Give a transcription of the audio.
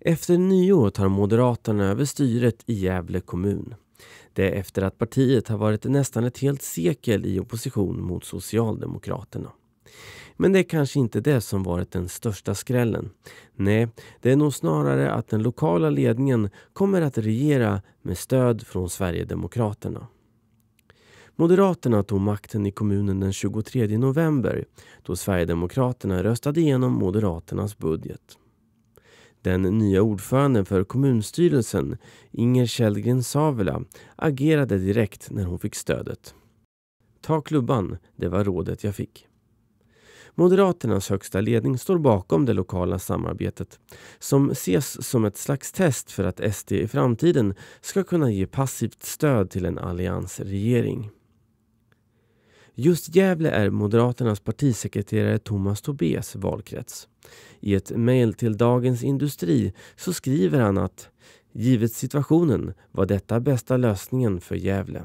Efter nyår tar Moderaterna över styret i Gävle kommun. Det efter att partiet har varit nästan ett helt sekel i opposition mot Socialdemokraterna. Men det är kanske inte det som varit den största skrällen. Nej, det är nog snarare att den lokala ledningen kommer att regera med stöd från Sverigedemokraterna. Moderaterna tog makten i kommunen den 23 november då Sverigedemokraterna röstade igenom Moderaternas budget. Den nya ordföranden för kommunstyrelsen, Inger Källgren Savela, agerade direkt när hon fick stödet. Ta klubban, det var rådet jag fick. Moderaternas högsta ledning står bakom det lokala samarbetet som ses som ett slags test för att SD i framtiden ska kunna ge passivt stöd till en alliansregering. Just Gävle är Moderaternas partisekreterare Thomas Tobés valkrets. I ett mejl till Dagens Industri så skriver han att givet situationen var detta bästa lösningen för Gävle.